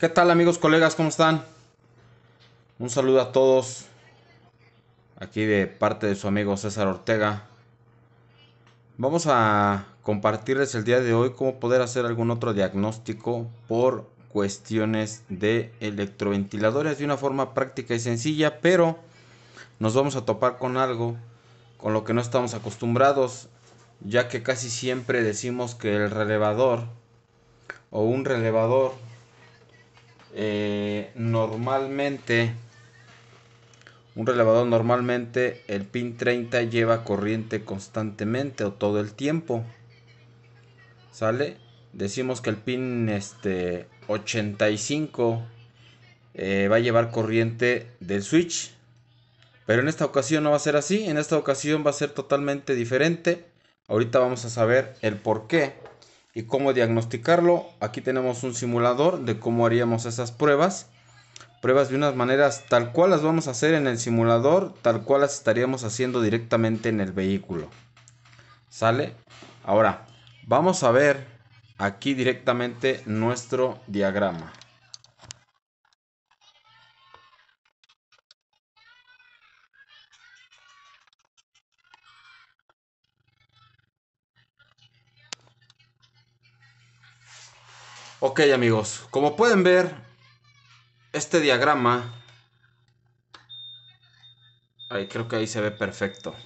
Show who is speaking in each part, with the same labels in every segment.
Speaker 1: ¿Qué tal amigos, colegas? ¿Cómo están? Un saludo a todos. Aquí de parte de su amigo César Ortega. Vamos a compartirles el día de hoy cómo poder hacer algún otro diagnóstico por cuestiones de electroventiladores de una forma práctica y sencilla, pero nos vamos a topar con algo con lo que no estamos acostumbrados, ya que casi siempre decimos que el relevador o un relevador eh, normalmente, un relevador normalmente el pin 30 lleva corriente constantemente o todo el tiempo. ¿Sale? Decimos que el pin este, 85 eh, va a llevar corriente del switch. Pero en esta ocasión no va a ser así. En esta ocasión va a ser totalmente diferente. Ahorita vamos a saber el por qué y cómo diagnosticarlo. Aquí tenemos un simulador de cómo haríamos esas pruebas. Pruebas de unas maneras tal cual las vamos a hacer en el simulador, tal cual las estaríamos haciendo directamente en el vehículo. ¿Sale? Ahora, vamos a ver aquí directamente nuestro diagrama. Ok amigos, como pueden ver, este diagrama, ahí creo que ahí se ve perfecto.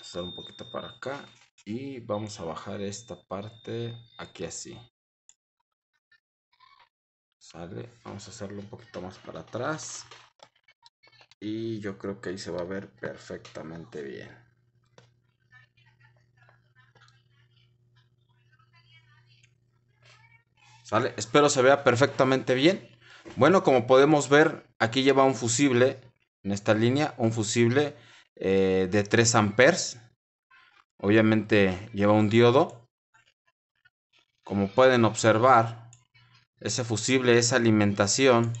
Speaker 1: Hacer un poquito para acá y vamos a bajar esta parte aquí así. vamos a hacerlo un poquito más para atrás y yo creo que ahí se va a ver perfectamente bien. Espero se vea perfectamente bien. Bueno, como podemos ver, aquí lleva un fusible en esta línea, un fusible eh, de 3 amperes. Obviamente lleva un diodo. Como pueden observar, ese fusible, esa alimentación,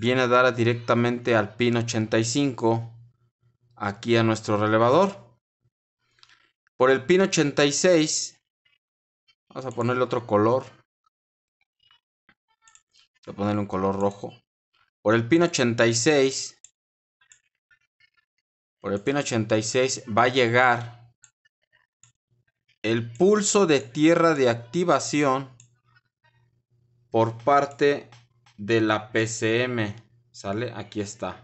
Speaker 1: viene a dar directamente al pin 85, aquí a nuestro relevador. Por el pin 86, vamos a ponerle otro color. Voy a ponerle un color rojo. Por el pin 86. Por el pin 86 va a llegar el pulso de tierra de activación por parte de la PCM. ¿Sale? Aquí está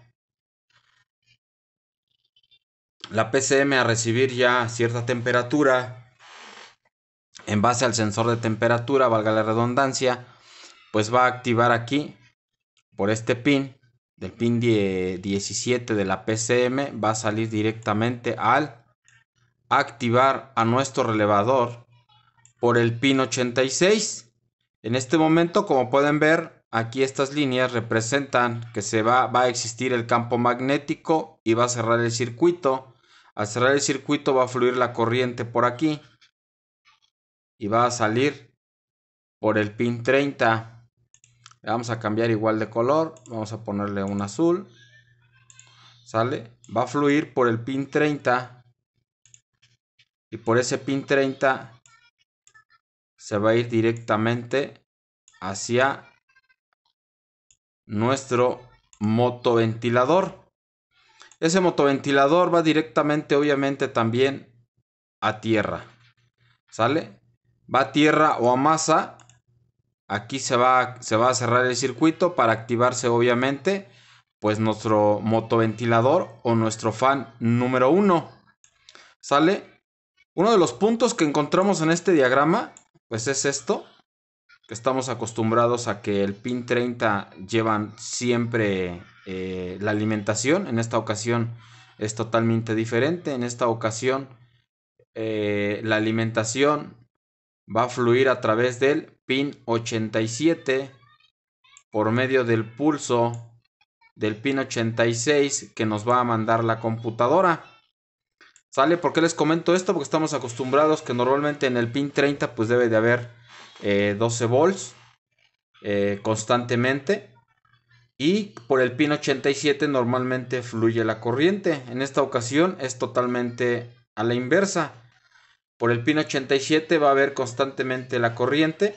Speaker 1: la PCM a recibir ya cierta temperatura en base al sensor de temperatura, valga la redundancia, pues va a activar aquí por este pin del pin 17 de la PCM va a salir directamente al activar a nuestro relevador por el pin 86 en este momento como pueden ver aquí estas líneas representan que se va, va a existir el campo magnético y va a cerrar el circuito al cerrar el circuito va a fluir la corriente por aquí y va a salir por el pin 30 vamos a cambiar igual de color. Vamos a ponerle un azul. ¿Sale? Va a fluir por el pin 30. Y por ese pin 30 se va a ir directamente hacia nuestro motoventilador. Ese motoventilador va directamente, obviamente, también a tierra. ¿Sale? Va a tierra o a masa Aquí se va, se va a cerrar el circuito para activarse obviamente pues nuestro motoventilador o nuestro fan número uno. ¿Sale? Uno de los puntos que encontramos en este diagrama pues es esto. Que estamos acostumbrados a que el pin 30 llevan siempre eh, la alimentación. En esta ocasión es totalmente diferente. En esta ocasión eh, la alimentación va a fluir a través del pin 87 por medio del pulso del pin 86 que nos va a mandar la computadora. ¿Sale? porque les comento esto? Porque estamos acostumbrados que normalmente en el pin 30 pues debe de haber 12 eh, volts eh, constantemente. Y por el pin 87 normalmente fluye la corriente. En esta ocasión es totalmente a la inversa. Por el pin 87 va a haber constantemente la corriente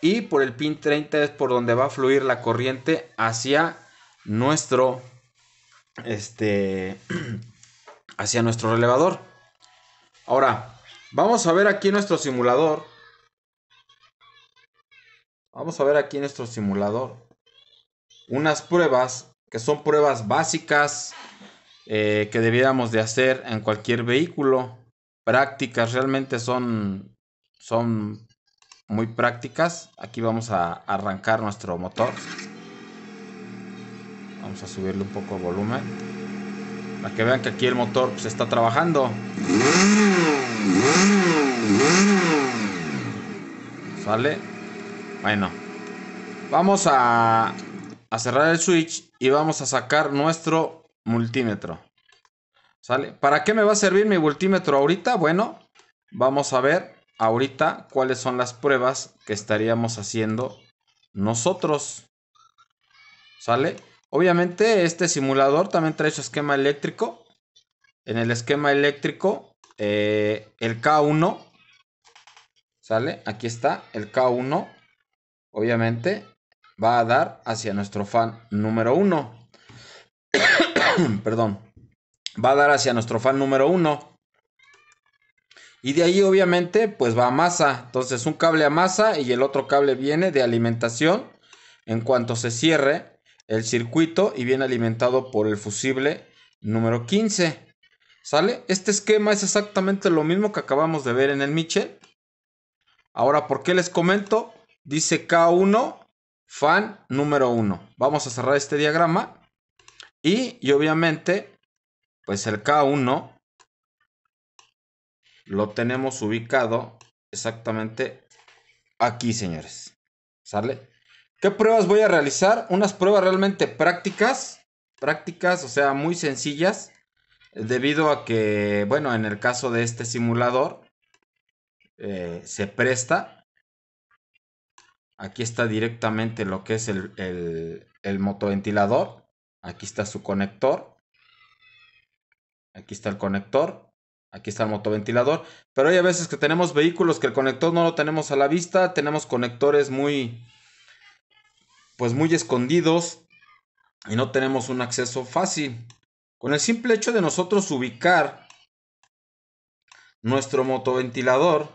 Speaker 1: y por el pin 30 es por donde va a fluir la corriente hacia nuestro este hacia nuestro relevador. Ahora, vamos a ver aquí nuestro simulador. Vamos a ver aquí nuestro simulador unas pruebas que son pruebas básicas eh, que debiéramos de hacer en cualquier vehículo. Prácticas realmente son, son muy prácticas. Aquí vamos a arrancar nuestro motor. Vamos a subirle un poco el volumen. Para que vean que aquí el motor se pues, está trabajando. ¿Sale? Bueno. Vamos a, a cerrar el switch y vamos a sacar nuestro multímetro. ¿Sale? ¿Para qué me va a servir mi multímetro ahorita? Bueno, vamos a ver ahorita cuáles son las pruebas que estaríamos haciendo nosotros. ¿Sale? Obviamente este simulador también trae su esquema eléctrico. En el esquema eléctrico, eh, el K1, ¿sale? Aquí está, el K1, obviamente, va a dar hacia nuestro fan número 1. Perdón. Va a dar hacia nuestro fan número 1. Y de ahí obviamente pues va a masa. Entonces un cable a masa y el otro cable viene de alimentación. En cuanto se cierre el circuito y viene alimentado por el fusible número 15. ¿Sale? Este esquema es exactamente lo mismo que acabamos de ver en el Michel. Ahora, ¿por qué les comento? Dice K1, fan número 1. Vamos a cerrar este diagrama. y obviamente, pues el K1 lo tenemos ubicado exactamente aquí, señores. ¿Sale? ¿Qué pruebas voy a realizar? Unas pruebas realmente prácticas, prácticas, o sea, muy sencillas, debido a que, bueno, en el caso de este simulador, eh, se presta. Aquí está directamente lo que es el, el, el motoventilador. Aquí está su conector. Aquí está el conector. Aquí está el motoventilador. Pero hay a veces que tenemos vehículos que el conector no lo tenemos a la vista. Tenemos conectores muy, pues muy escondidos y no tenemos un acceso fácil. Con el simple hecho de nosotros ubicar nuestro motoventilador,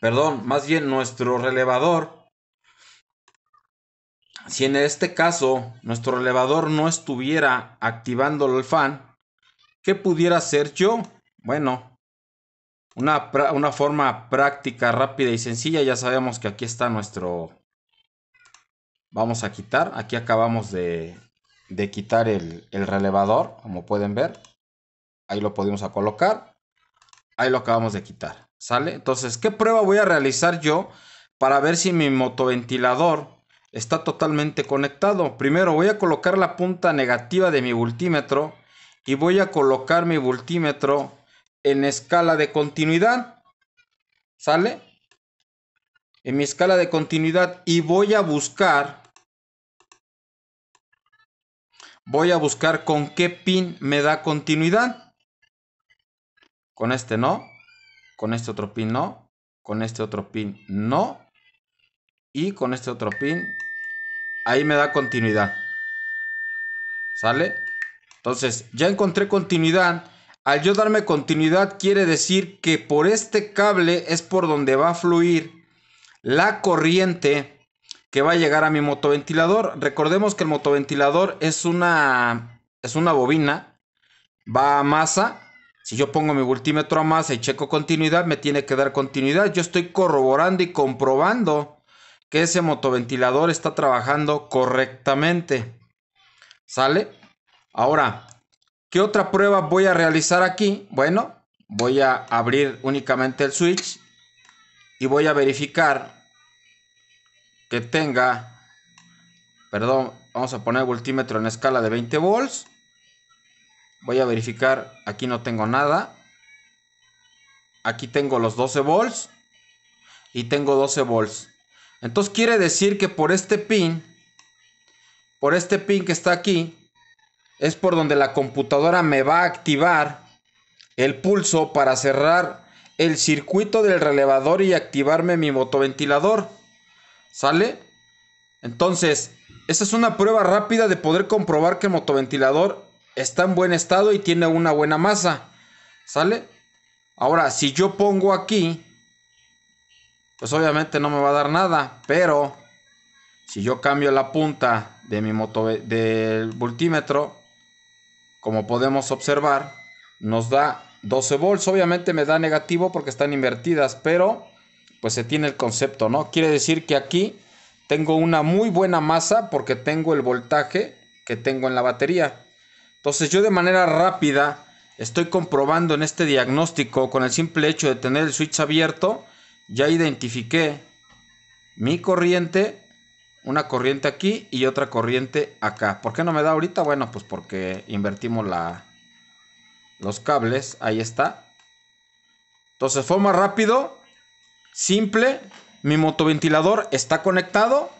Speaker 1: perdón, más bien nuestro relevador, si en este caso nuestro relevador no estuviera activando el fan, ¿qué pudiera hacer yo? bueno, una, forma práctica, rápida y sencilla. Ya sabemos que aquí está nuestro... Vamos a quitar. Aquí acabamos de, de quitar el, relevador, como pueden ver. Ahí lo podemos colocar. Ahí lo acabamos de quitar. ¿Sale? Entonces, ¿qué prueba voy a realizar yo para ver si mi motoventilador está totalmente conectado? Primero voy a colocar la punta negativa de mi voltímetro y voy a colocar mi voltímetro en escala de continuidad. ¿Sale? En mi escala de continuidad y voy a buscar. Voy a buscar con qué pin me da continuidad. Con este no. Con este otro pin no. Con este otro pin no. Y con este otro pin. Ahí me da continuidad. ¿Sale? Entonces, ya encontré continuidad al yo darme continuidad quiere decir que por este cable es por donde va a fluir la corriente que va a llegar a mi motoventilador. Recordemos que el motoventilador es una, es una bobina, va a masa. Si yo pongo mi multímetro a masa y checo continuidad, me tiene que dar continuidad. Yo estoy corroborando y comprobando que ese motoventilador está trabajando correctamente. ¿Sale? Ahora, ¿Qué otra prueba voy a realizar aquí? Bueno, voy a abrir únicamente el switch y voy a verificar que tenga, perdón, vamos a poner voltímetro en escala de 20 volts. Voy a verificar, aquí no tengo nada. Aquí tengo los 12 volts y tengo 12 volts. Entonces quiere decir que por este pin, por este pin que está aquí, es por donde la computadora me va a activar el pulso para cerrar el circuito del relevador y activarme mi motoventilador. ¿Sale? Entonces, esa es una prueba rápida de poder comprobar que el motoventilador está en buen estado y tiene una buena masa. ¿Sale? Ahora, si yo pongo aquí, pues obviamente no me va a dar nada, pero si yo cambio la punta de mi moto del multímetro como podemos observar, nos da 12 volts. Obviamente me da negativo porque están invertidas, pero pues se tiene el concepto, ¿no? Quiere decir que aquí tengo una muy buena masa porque tengo el voltaje que tengo en la batería. Entonces yo de manera rápida estoy comprobando en este diagnóstico con el simple hecho de tener el switch abierto, ya identifiqué mi corriente una corriente aquí y otra corriente acá. ¿Por qué no me da ahorita? Bueno, pues porque invertimos la, los cables. Ahí está. Entonces fue más rápido, simple. Mi motoventilador está conectado.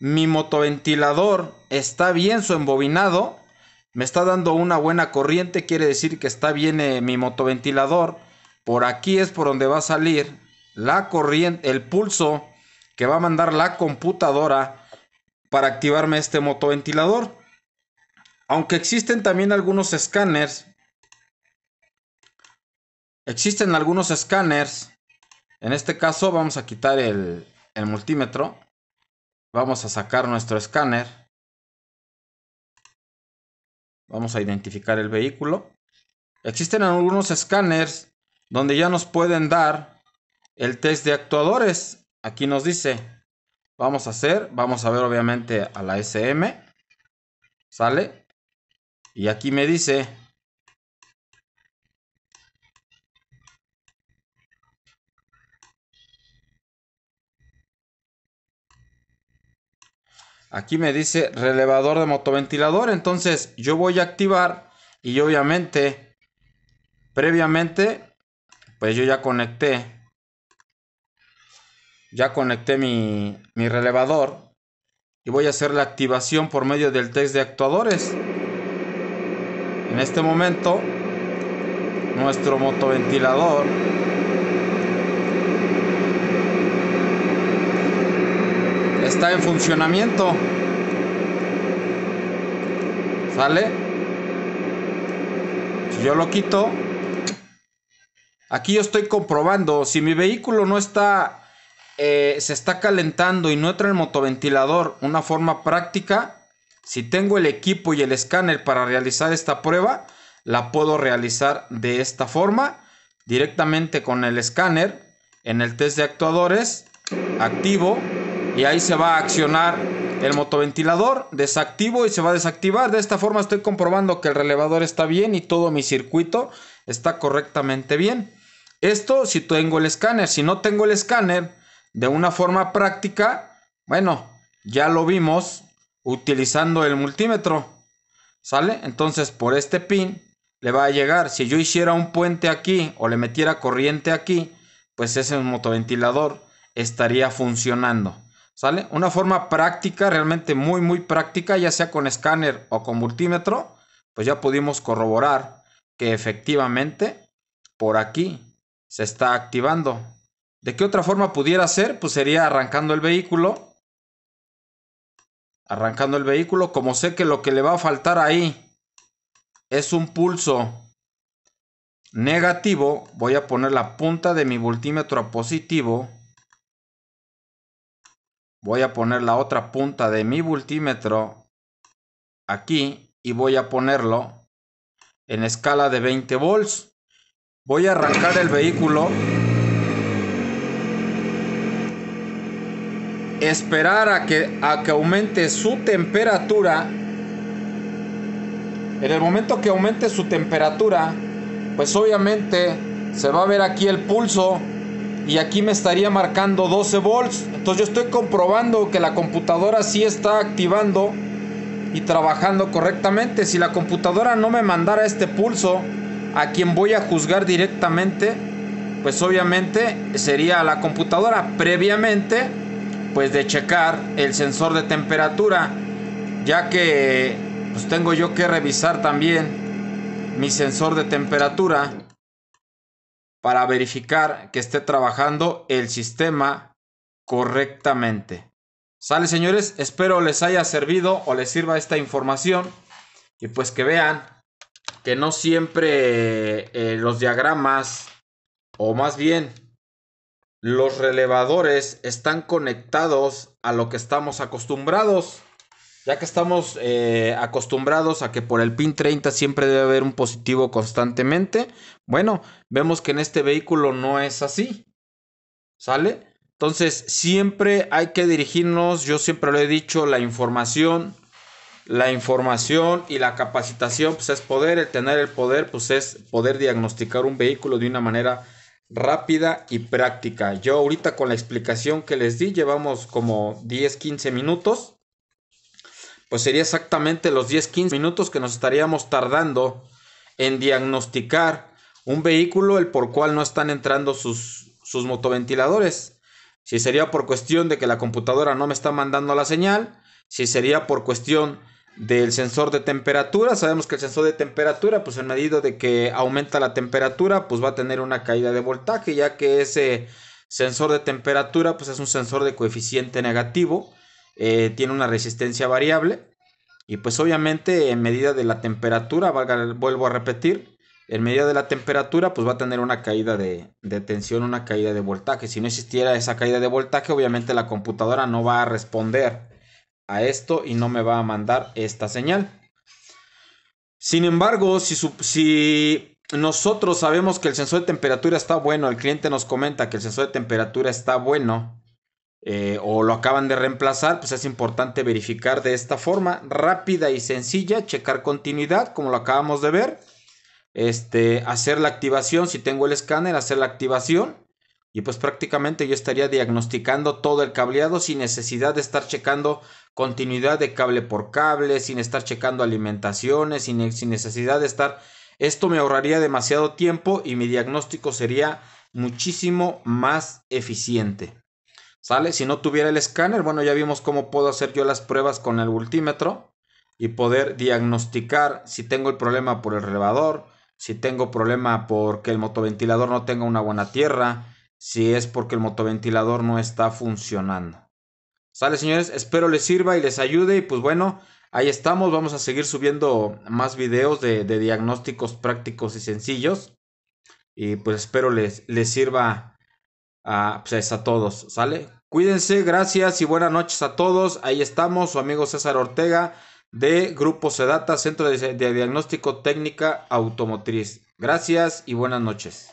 Speaker 1: Mi motoventilador está bien su embobinado. Me está dando una buena corriente. Quiere decir que está bien eh, mi motoventilador. Por aquí es por donde va a salir la corriente, el pulso que va a mandar la computadora para activarme este motoventilador. Aunque existen también algunos escáneres. Existen algunos escáneres. En este caso vamos a quitar el, multímetro. Vamos a sacar nuestro escáner. Vamos a identificar el vehículo. Existen algunos escáneres donde ya nos pueden dar el test de actuadores. Aquí nos dice vamos a hacer, vamos a ver obviamente a la SM, ¿sale? Y aquí me dice, aquí me dice relevador de motoventilador. Entonces yo voy a activar y obviamente, previamente, pues yo ya conecté ya conecté mi, mi relevador y voy a hacer la activación por medio del test de actuadores. En este momento, nuestro motoventilador está en funcionamiento. ¿Sale? Si yo lo quito, aquí yo estoy comprobando si mi vehículo no está eh, se está calentando y no entra el motoventilador, una forma práctica, si tengo el equipo y el escáner para realizar esta prueba, la puedo realizar de esta forma, directamente con el escáner en el test de actuadores, activo y ahí se va a accionar el motoventilador, desactivo y se va a desactivar. De esta forma estoy comprobando que el relevador está bien y todo mi circuito está correctamente bien. Esto si tengo el escáner, si no tengo el escáner, de una forma práctica, bueno, ya lo vimos utilizando el multímetro. ¿Sale? Entonces por este pin le va a llegar. Si yo hiciera un puente aquí o le metiera corriente aquí, pues ese motoventilador estaría funcionando. ¿Sale? Una forma práctica, realmente muy, muy práctica, ya sea con escáner o con multímetro, pues ya pudimos corroborar que efectivamente por aquí se está activando. ¿De qué otra forma pudiera ser? Pues sería arrancando el vehículo. Arrancando el vehículo. Como sé que lo que le va a faltar ahí es un pulso negativo, voy a poner la punta de mi voltímetro a positivo. Voy a poner la otra punta de mi multímetro aquí y voy a ponerlo en escala de 20 volts. Voy a arrancar el vehículo esperar a que, a que aumente su temperatura, en el momento que aumente su temperatura, pues obviamente se va a ver aquí el pulso y aquí me estaría marcando 12 volts. Entonces yo estoy comprobando que la computadora sí está activando y trabajando correctamente. Si la computadora no me mandara este pulso a quien voy a juzgar directamente, pues obviamente sería la computadora. Previamente pues de checar el sensor de temperatura, ya que pues tengo yo que revisar también mi sensor de temperatura para verificar que esté trabajando el sistema correctamente. Sale señores, espero les haya servido o les sirva esta información y pues que vean que no siempre eh, los diagramas o más bien los relevadores están conectados a lo que estamos acostumbrados. Ya que estamos eh, acostumbrados a que por el pin 30 siempre debe haber un positivo constantemente, bueno, vemos que en este vehículo no es así. ¿Sale? Entonces, siempre hay que dirigirnos, yo siempre lo he dicho, la información, la información y la capacitación, pues es poder, el tener el poder, pues es poder diagnosticar un vehículo de una manera rápida y práctica. Yo ahorita con la explicación que les di llevamos como 10, 15 minutos. Pues sería exactamente los 10, 15 minutos que nos estaríamos tardando en diagnosticar un vehículo el por cual no están entrando sus, sus motoventiladores. Si sería por cuestión de que la computadora no me está mandando la señal, si sería por cuestión del sensor de temperatura. Sabemos que el sensor de temperatura, pues en medida de que aumenta la temperatura, pues va a tener una caída de voltaje, ya que ese sensor de temperatura, pues es un sensor de coeficiente negativo, eh, tiene una resistencia variable. Y pues obviamente en medida de la temperatura, vuelvo a repetir, en medida de la temperatura, pues va a tener una caída de, de, tensión, una caída de voltaje. Si no existiera esa caída de voltaje, obviamente la computadora no va a responder a esto y no me va a mandar esta señal. Sin embargo, si, si nosotros sabemos que el sensor de temperatura está bueno, el cliente nos comenta que el sensor de temperatura está bueno eh, o lo acaban de reemplazar, pues es importante verificar de esta forma rápida y sencilla, checar continuidad como lo acabamos de ver, este, hacer la activación, si tengo el escáner, hacer la activación y pues prácticamente yo estaría diagnosticando todo el cableado sin necesidad de estar checando continuidad de cable por cable, sin estar checando alimentaciones, sin, necesidad de estar... Esto me ahorraría demasiado tiempo y mi diagnóstico sería muchísimo más eficiente. ¿Sale? Si no tuviera el escáner, bueno, ya vimos cómo puedo hacer yo las pruebas con el multímetro y poder diagnosticar si tengo el problema por el relevador, si tengo problema porque el motoventilador no tenga una buena tierra, si es porque el motoventilador no está funcionando. Sale señores, espero les sirva y les ayude y pues bueno, ahí estamos, vamos a seguir subiendo más videos de, diagnósticos prácticos y sencillos y pues espero les, les sirva a, pues, a todos, ¿sale? Cuídense, gracias y buenas noches a todos. Ahí estamos, su amigo César Ortega de Grupo Sedata, Centro de Diagnóstico Técnica Automotriz. Gracias y buenas noches.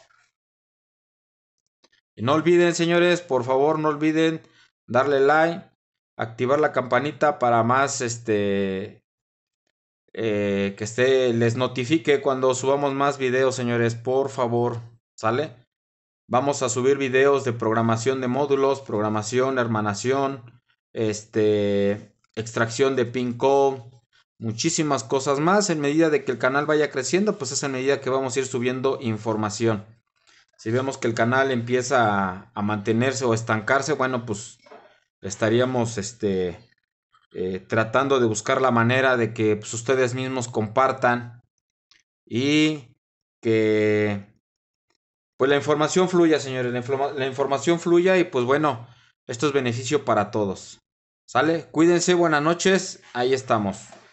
Speaker 1: Y no olviden, señores, por favor, no olviden darle like, activar la campanita para más este eh, que les notifique cuando subamos más videos, señores, por favor, ¿sale? Vamos a subir videos de programación de módulos, programación, hermanación, este, extracción de pin code, muchísimas cosas más. En medida de que el canal vaya creciendo, pues es en medida que vamos a ir subiendo información. Si vemos que el canal empieza a, mantenerse o estancarse, bueno, pues estaríamos este, eh, tratando de buscar la manera de que pues, ustedes mismos compartan y que pues la información fluya, señores, la información fluya y pues bueno, esto es beneficio para todos. ¿Sale? Cuídense, buenas noches, ahí estamos.